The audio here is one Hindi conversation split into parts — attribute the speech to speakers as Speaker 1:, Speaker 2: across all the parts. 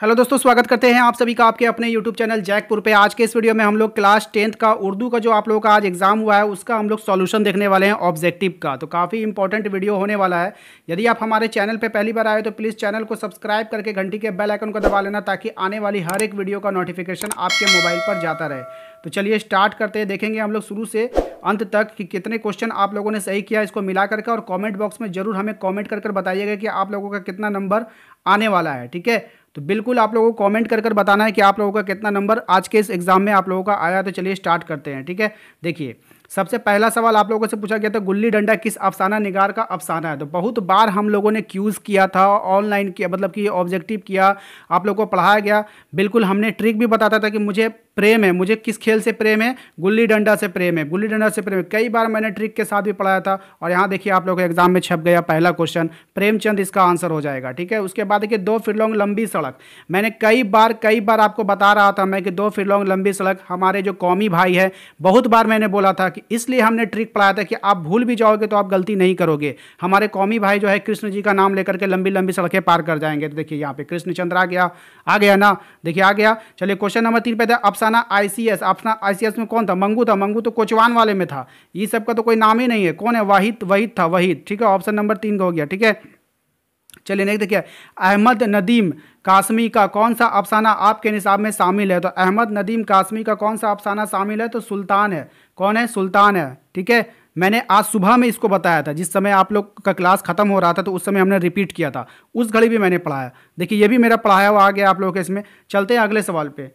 Speaker 1: हेलो दोस्तों स्वागत करते हैं आप सभी का आपके अपने यूट्यूब चैनल जैकपुर पे आज के इस वीडियो में हम लोग क्लास टेंथ का उर्दू का जो आप लोगों का आज एग्जाम हुआ है उसका हम लोग सॉल्यूशन देखने वाले हैं ऑब्जेक्टिव का तो काफ़ी इंपॉर्टेंट वीडियो होने वाला है यदि आप हमारे चैनल पे पहली बार आए तो प्लीज़ चैनल को सब्सक्राइब करके घंटी के बेल आइकन को दबा लेना ताकि आने वाली हर एक वीडियो का नोटिफिकेशन आपके मोबाइल पर जाता रहे तो चलिए स्टार्ट करते हैं देखेंगे हम लोग शुरू से अंत तक कि कितने क्वेश्चन आप लोगों ने सही किया इसको मिला करके और कमेंट बॉक्स में जरूर हमें कमेंट कर कर बताइएगा कि आप लोगों का कितना नंबर आने वाला है ठीक है तो बिल्कुल आप लोगों को कमेंट कर कर बताना है कि आप लोगों का कितना नंबर आज के इस एग्ज़ाम में आप लोगों का आया तो चलिए स्टार्ट करते हैं ठीक है देखिए सबसे पहला सवाल आप लोगों से पूछा गया था गुल्ली डंडा किस अफसाना निगार का अफसाना है तो बहुत बार हम लोगों ने क्यूज़ किया था ऑनलाइन किया मतलब कि ऑब्जेक्टिव किया आप लोगों को पढ़ाया गया बिल्कुल हमने ट्रिक भी बताता था कि मुझे प्रेम है मुझे किस खेल से प्रेम है गुल्ली डंडा से प्रेम है गुल्ली डंडा से प्रेम है कई बार मैंने ट्रिक के साथ भी पढ़ाया था और यहाँ देखिए आप लोग एग्जाम में छप गया पहला क्वेश्चन प्रेमचंद इसका आंसर हो जाएगा ठीक है उसके बाद देखिए दो फिरलोंग लंबी सड़क मैंने कई बार कई बार आपको बता रहा था मैं कि दो फिरलोंग लंबी सड़क हमारे जो कौमी भाई है बहुत बार मैंने बोला था कि इसलिए हमने ट्रिक पढ़ाया था कि आप भूल भी जाओगे तो आप गलती नहीं करोगे हमारे कौमी भाई जो है कृष्ण जी का नाम लेकर के लंबी लंबी सड़कें पार कर जाएंगे तो देखिए यहाँ पे कृष्णचंद्र आ गया आ गया ना देखिए आ गया चलिए क्वेश्चन नंबर तीन पे था अफसाना आईसीएस अफसाना आईसीएस में कौन था मंगू था मंगू तो कोचवान वाले में था ये सब का तो कोई नाम ही नहीं है कौन है वाहिद वहीद था वहीद ठीक है ऑप्शन नंबर तीन का हो गया ठीक है चलिए नेक्स्ट देखिए अहमद नदीम कासमी का कौन सा अफसाना आपके निसाब में शामिल है तो अहमद नदीम कासमी का कौन सा अफसाना शामिल है तो सुल्तान है कौन है सुल्तान है ठीक है मैंने आज सुबह में इसको बताया था जिस समय आप लोग का क्लास खत्म हो रहा था तो उस समय हमने रिपीट किया था उस घड़ी भी मैंने पढ़ाया देखिए ये भी मेरा पढ़ाया हुआ आ गया आप लोगों के इसमें चलते हैं अगले सवाल पे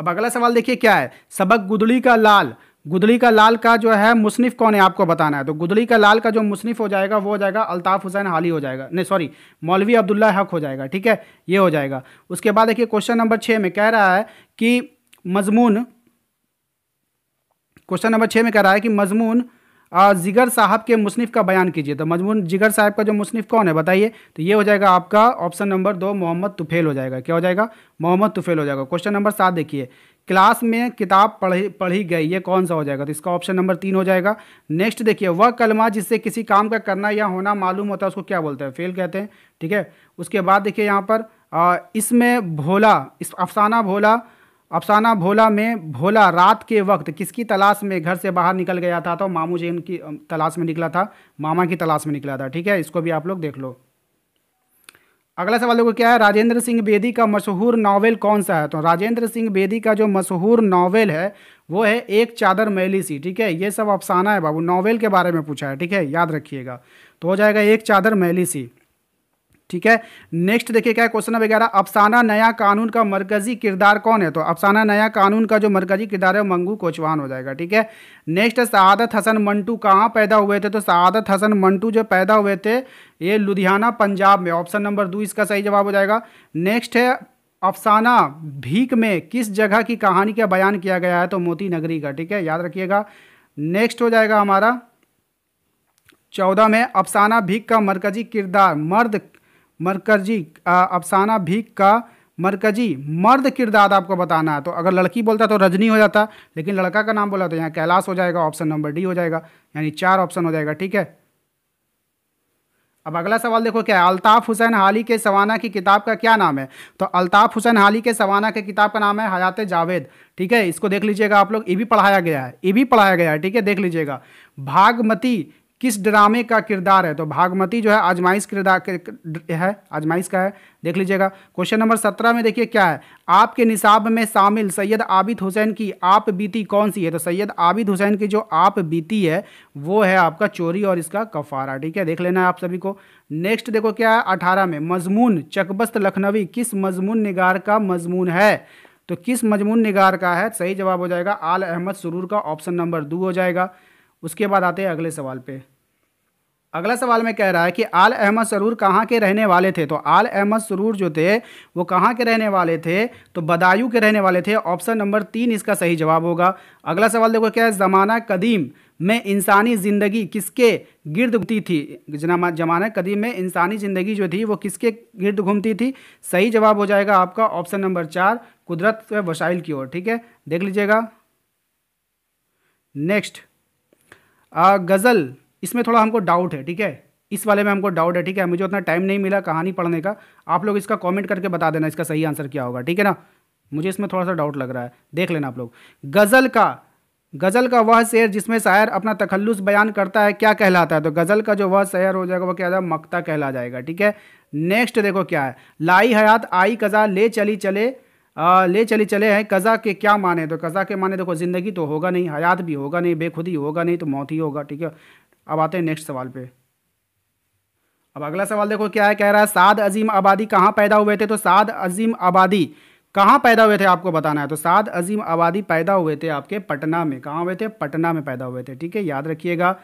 Speaker 1: अब अगला सवाल देखिए क्या है सबक गुदड़ी का लाल गुदड़ी का लाल का जो है मुसनिफ कौन है आपको बताना है तो गुदड़ी का लाल का जो मुसनिफ हो जाएगा वो हो जाएगा अल्ताफ़ हुसैन हाली हो जाएगा नहीं सॉरी मौलवी अब्दुल्ला हक हो जाएगा ठीक है ये हो जाएगा उसके बाद देखिए क्वेश्चन नंबर छः में कह रहा है कि मजमून क्वेश्चन नंबर छः में कह रहा है कि मजमून जिगर साहब के मुसनफ़ का बयान कीजिए तो मजमून जिगर साहब का जो मुसनफ़ कौन है बताइए तो ये हो जाएगा आपका ऑप्शन नंबर दो मोहम्मद तुफेल हो जाएगा क्या हो जाएगा मोहम्मद तुफेल हो जाएगा क्वेश्चन नंबर सात देखिए क्लास में किताब पढ़ी पढ़ी गई ये कौन सा हो जाएगा तो इसका ऑप्शन नंबर तीन हो जाएगा नेक्स्ट देखिए वह कलमा जिससे किसी काम का करना या होना मालूम होता है उसको क्या बोलते हैं फेल कहते हैं ठीक है उसके बाद देखिए यहाँ पर इसमें भोला इस अफसाना भोला अफसाना भोला में भोला रात के वक्त किसकी तलाश में घर से बाहर निकल गया था तो मामू जी की तलाश में निकला था मामा की तलाश में निकला था ठीक है इसको भी आप लोग देख लो अगला सवाल देखो क्या है राजेंद्र सिंह बेदी का मशहूर नावल कौन सा है तो राजेंद्र सिंह बेदी का जो मशहूर नावल है वो है एक चादर मैली सी ठीक है ये सब अफसाना है बाबू नावल के बारे में पूछा है ठीक है याद रखिएगा तो हो जाएगा एक चादर मैली सी ठीक है नेक्स्ट देखिए क्या क्वेश्चन है वगैरह अफसाना नया कानून का मरकजी किरदार कौन है तो अफसाना नया कानून का जो मरकजी किरदार है मंगू कोचवान हो जाएगा ठीक है नेक्स्ट शहादत हसन मंटू कहाँ पैदा हुए थे तो शहादत हसन मंटू जो पैदा हुए थे ये लुधियाना पंजाब में ऑप्शन नंबर दो इसका सही जवाब हो जाएगा नेक्स्ट है अफसाना भीख में किस जगह की कहानी का बयान किया गया है तो मोती नगरी का ठीक है याद रखिएगा नेक्स्ट हो जाएगा हमारा चौदह में अफसाना भीख का मरकजी किरदार मर्द मरकजी अफसाना भीख का मरकजी मर्द किरदार आपको बताना है तो अगर लड़की बोलता तो रजनी हो जाता लेकिन लड़का का नाम बोला तो यहाँ कैलाश हो जाएगा ऑप्शन नंबर डी हो जाएगा यानी चार ऑप्शन हो जाएगा ठीक है अब अगला सवाल देखो क्या है अल्ताफ़ हुसैन हाली के सवाना की किताब का क्या नाम है तो अल्ताफ़ हुसैन हाली के सवाना के किताब का नाम है हयात जावेद ठीक है इसको देख लीजिएगा आप लोग ये भी पढ़ाया गया है ये भी पढ़ाया गया है ठीक है देख लीजिएगा भागमती किस ड्रामे का किरदार है तो भागमती जो है आजमाइश किरदार है आजमाइश का है देख लीजिएगा क्वेश्चन नंबर सत्रह में देखिए क्या है आपके निसाब में शामिल सैयद आबिद हुसैन की आप बीती कौन सी है तो सैयद आबिद हुसैन की जो आप बीती है वो है आपका चोरी और इसका कफारा ठीक है देख लेना है आप सभी को नेक्स्ट देखो क्या है अठारह में मजमून चकबस्त लखनवी किस मजमून निगार का मजमून है तो किस मजमून निगार का है सही जवाब हो जाएगा आल अहमद सुरूर का ऑप्शन नंबर दो हो जाएगा उसके बाद आते हैं अगले सवाल पे अगला सवाल में कह रहा है कि आल अहमद सरूर कहाँ के रहने वाले थे तो आल अहमद सरूर जो थे वो कहाँ के रहने वाले थे तो बदायू के रहने वाले थे ऑप्शन नंबर तीन इसका सही जवाब होगा अगला सवाल देखो क्या है ज़माना कदीम में इंसानी ज़िंदगी किसके गिर्द घूमती थी जमाना कदीम में इंसानी ज़िंदगी जो थी वो किसके गिर्द घूमती थी सही जवाब हो जाएगा आपका ऑप्शन नंबर चार कुदरत वसाइल की ओर ठीक है देख लीजिएगा नेक्स्ट गज़ल इसमें थोड़ा हमको डाउट है ठीक है इस वाले में हमको डाउट है ठीक है मुझे उतना टाइम नहीं मिला कहानी पढ़ने का आप लोग इसका कमेंट करके बता देना इसका सही आंसर क्या होगा ठीक है ना मुझे इसमें थोड़ा सा डाउट लग रहा है देख लेना आप लोग गज़ल का गज़ल का वह शेर जिसमें शायर अपना तखल्लुस बयान करता है क्या कहलाता है तो गज़ल का जो वह शेर हो जाएगा वह क्या जाएगा मक्ता कहला जाएगा ठीक है नेक्स्ट देखो क्या है लाई हयात आई कज़ा ले चली चले आ, ले चली चले हैं कज़ा के क्या माने तो कज़ा के माने देखो ज़िंदगी तो होगा नहीं हयात भी होगा नहीं बेखुदी होगा नहीं तो मौत ही होगा ठीक है अब आते हैं नेक्स्ट सवाल पे अब अगला सवाल देखो क्या है कह रहा है साद अजीम आबादी कहाँ पैदा हुए थे तो साद अजीम आबादी कहाँ पैदा हुए थे आपको बताना है तो साद अजीम आबादी पैदा हुए थे आपके पटना में कहाँ हुए थे पटना में पैदा हुए थे ठीक है याद रखिएगा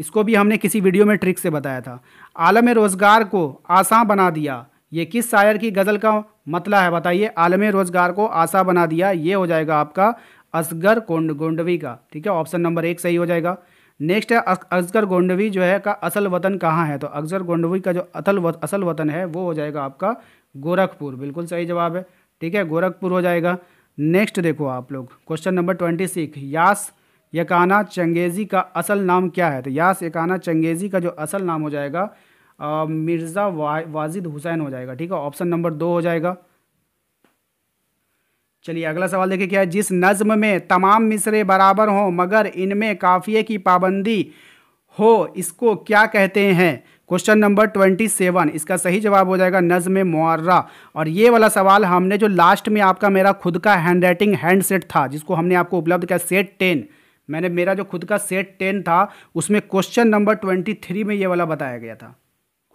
Speaker 1: इसको भी हमने किसी वीडियो में ट्रिक से बताया था आलम रोज़गार को आसान बना दिया ये किस शायर की गज़ल का मतला है बताइए आलम रोज़गार को आशा बना दिया ये हो जाएगा आपका असगर कोंड गोंडवी का ठीक है ऑप्शन नंबर एक सही हो जाएगा नेक्स्ट है अजगर गोंडवी जो है का असल वतन कहाँ है तो अजगर गोंडवी का जो अथल वत, असल वतन है वो हो जाएगा आपका गोरखपुर बिल्कुल सही जवाब है ठीक है गोरखपुर हो जाएगा नेक्स्ट देखो आप लोग question number twenty six Yas Yagana Changezi का असल नाम क्या है तो यास यकाना चंगेज़ी का जो असल नाम हो जाएगा मिर्ज़ा वा, वाजिद हुसैन हो जाएगा ठीक है ऑप्शन नंबर दो हो जाएगा चलिए अगला सवाल देखिए क्या है जिस नज़्म में तमाम मिसरे बराबर हों मगर इनमें काफ़िए की पाबंदी हो इसको क्या कहते हैं क्वेश्चन नंबर ट्वेंटी सेवन इसका सही जवाब हो जाएगा नज़म मुआर्रा और ये वाला सवाल हमने जो लास्ट में आपका मेरा खुद का हैंड राइटिंग हैंड सेट था जिसको हमने आपको उपलब्ध किया सेट टेन मैंने मेरा जो खुद का सेट टेन था उसमें क्वेश्चन नंबर ट्वेंटी थ्री में ये वाला बताया गया था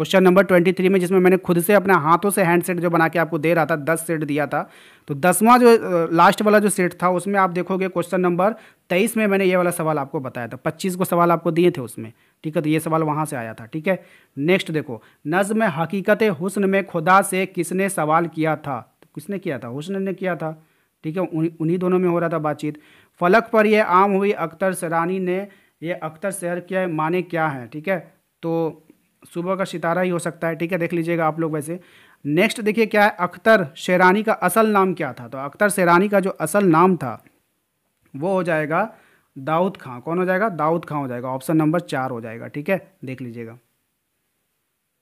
Speaker 1: क्वेश्चन नंबर ट्वेंटी थ्री में जिसमें मैंने खुद से अपने हाथों से हैंडसेट जो बना के आपको दे रहा था दस सेट दिया था तो दसवां जो लास्ट वाला जो सेट था उसमें आप देखोगे क्वेश्चन नंबर तेईस में मैंने ये वाला सवाल आपको बताया था पच्चीस को सवाल आपको दिए थे उसमें ठीक है तो ये सवाल वहाँ से आया था ठीक है नेक्स्ट देखो नज्म हकीकत हुसन में खुदा से किसने सवाल किया था तो किसने किया था हुसन ने किया था ठीक है उन्हीं दोनों में हो रहा था बातचीत फलक पर यह आम हुई अख्तर सरानी ने यह अख्तर शहर के माने क्या है ठीक है तो सुबह का सितारा ही हो सकता है ठीक है देख लीजिएगा आप लोग वैसे नेक्स्ट देखिए क्या है अख्तर शेरानी का असल नाम क्या था तो अख्तर शेरानी का जो असल नाम था वो हो जाएगा दाऊद खां कौन हो जाएगा दाऊद खां हो जाएगा ऑप्शन नंबर चार हो जाएगा ठीक है देख लीजिएगा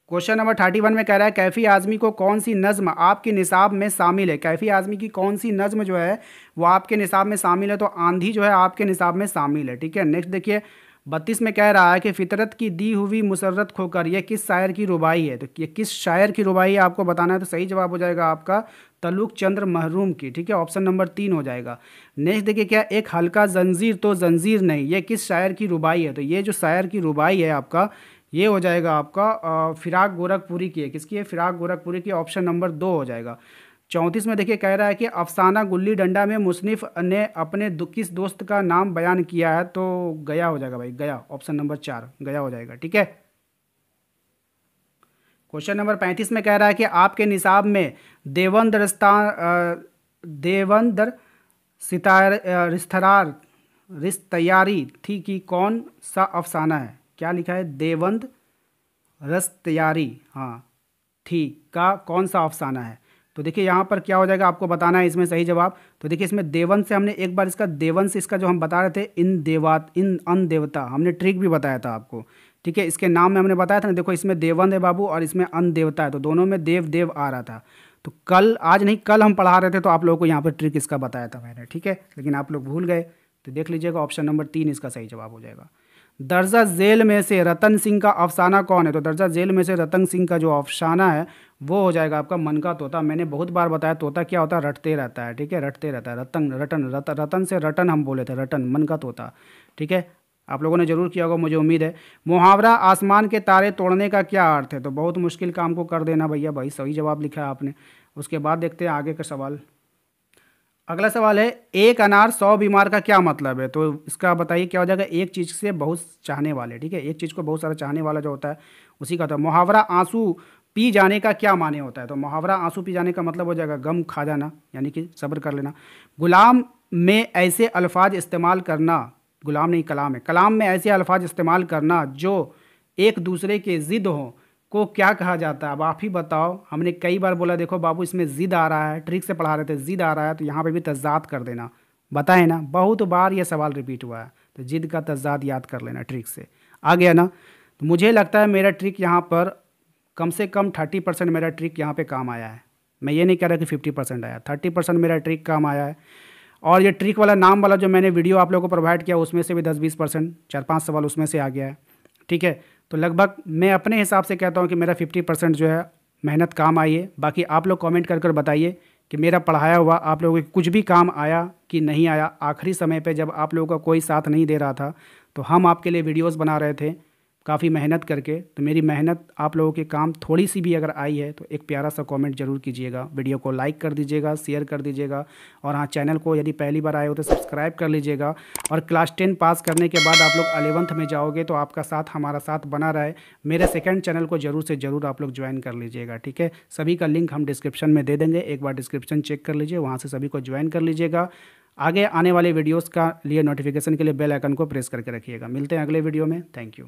Speaker 1: क्वेश्चन नंबर थर्टी वन में कह रहा है कैफ़ी आज़मी को कौन सी नज़म आपके निसाब में शामिल है कैफ़ी आज़मी की कौन सी नज़म जो है वो आपके निसाब में शामिल है तो आंधी जो है आपके निसाब में शामिल है ठीक है नेक्स्ट देखिए बत्तीस में कह रहा है कि फ़ितरत की दी हुई मुसरत खोकर यह किस शायर की रुबाई है तो ये किस शायर की रुबाई है आपको बताना है तो सही जवाब हो जाएगा आपका तलुक चंद्र महरूम की ठीक है ऑप्शन नंबर तीन हो जाएगा नेक्स्ट देखिए क्या एक हल्का जंजीर तो जंजीर नहीं ये किस शायर की रुबाई है तो ये जो शायर की रुबाई है आपका ये हो जाएगा आपका फ़िराक गोरखपुरी की है किसकी है फ़िराक गोरखपुरी की ऑप्शन नंबर दो हो जाएगा चौंतीस में देखिए कह रहा है कि अफसाना गुल्ली डंडा में मुसनिफ ने अपने किस दोस्त का नाम बयान किया है तो गया हो जाएगा भाई गया ऑप्शन नंबर चार गया हो जाएगा ठीक है क्वेश्चन नंबर पैंतीस में कह रहा है कि आपके निसाब में देवंदर देवंदर सितार रिस्तरार थी कि कौन सा अफसाना है क्या लिखा है देवंद रस्तयारी हाँ थी का कौन सा अफसाना है तो देखिए यहाँ पर क्या हो जाएगा आपको बताना है इसमें सही जवाब तो देखिए इसमें देवन से हमने एक बार इसका से इसका जो हम बता रहे थे इन देवात इन अन देवता हमने ट्रिक भी बताया था आपको ठीक है इसके नाम में हमने बताया था ना देखो इसमें देवन है बाबू और इसमें अन देवता है तो दोनों में देव देव आ रहा था तो कल आज नहीं कल हम पढ़ा रहे थे तो आप लोगों को यहाँ पर ट्रिक इसका बताया था मैंने ठीक है लेकिन आप लोग भूल गए तो देख लीजिएगा ऑप्शन नंबर तीन इसका सही जवाब हो जाएगा दर्जा जेल में से रतन सिंह का अफसाना कौन है तो दर्जा जेल में से रतन सिंह का जो अफसाना है वो हो जाएगा आपका मन का तोता मैंने बहुत बार बताया तोता क्या होता है रटते रहता है ठीक है रटते रहता है रतन रटन रत, रतन से रटन हम बोले थे रटन मन का तोता ठीक है आप लोगों ने जरूर किया होगा मुझे उम्मीद है मुहावरा आसमान के तारे तोड़ने का क्या अर्थ है तो बहुत मुश्किल काम को कर देना भैया भाई सही जवाब लिखा है आपने उसके बाद देखते हैं आगे का सवाल अगला सवाल है एक अनार सौ बीमार का क्या मतलब है तो इसका बताइए क्या हो जाएगा एक चीज़ से बहुत चाहने वाले ठीक है एक चीज़ को बहुत सारा चाहने वाला जो होता है उसी का होता है मुहावरा आंसू पी जाने का क्या माने होता है तो मुहावरा आंसू पी जाने का मतलब हो जाएगा गम खा जाना यानी कि सब्र कर लेना गुलाम में ऐसे अल्फाज इस्तेमाल करना गुलाम नहीं कलाम है कलाम में ऐसे अल्फाज इस्तेमाल करना जो एक दूसरे के ज़िद हों को क्या कहा जाता है अब आप ही बताओ हमने कई बार बोला देखो बाबू इसमें ज़िद आ रहा है ट्रिक से पढ़ा रहे थे ज़िद आ रहा है तो यहाँ पर भी तजाद कर देना बताए ना बहुत बार ये सवाल रिपीट हुआ है तो जिद का तजाद याद कर लेना ट्रिक से आ गया ना तो मुझे लगता है मेरा ट्रिक यहाँ पर कम से कम थर्टी परसेंट मेरा ट्रिक यहाँ पे काम आया है मैं ये नहीं कह रहा कि फिफ्टी परसेंट आया थर्टी परसेंट मेरा ट्रिक काम आया है और ये ट्रिक वाला नाम वाला जो मैंने वीडियो आप लोगों को प्रोवाइड किया उसमें से भी दस बीस परसेंट चार पाँच सवाल उसमें से आ गया है ठीक है तो लगभग मैं अपने हिसाब से कहता हूँ कि मेरा फिफ्टी परसेंट जो है मेहनत काम आई है बाकी आप लोग कमेंट कर कर बताइए कि मेरा पढ़ाया हुआ आप लोगों के कुछ भी काम आया कि नहीं आया आखिरी समय पे जब आप लोगों का कोई साथ नहीं दे रहा था तो हम आपके लिए वीडियोस बना रहे थे काफ़ी मेहनत करके तो मेरी मेहनत आप लोगों के काम थोड़ी सी भी अगर आई है तो एक प्यारा सा कमेंट जरूर कीजिएगा वीडियो को लाइक कर दीजिएगा शेयर कर दीजिएगा और हाँ चैनल को यदि पहली बार आए हो तो सब्सक्राइब कर लीजिएगा और क्लास टेन पास करने के बाद आप लोग अलेवंथ में जाओगे तो आपका साथ हमारा साथ बना रहे मेरे सेकेंड चैनल को ज़रूर से ज़रूर आप लोग ज्वाइन कर लीजिएगा ठीक है सभी का लिंक हम डिस्क्रिप्शन में दे देंगे एक बार डिस्क्रिप्शन चेक कर लीजिए वहाँ से सभी को ज्वाइन कर लीजिएगा आगे आने वाले वीडियोज़ का लिए नोटिफिकेशन के लिए बेल आइकन को प्रेस करके रखिएगा मिलते हैं अगले वीडियो में थैंक यू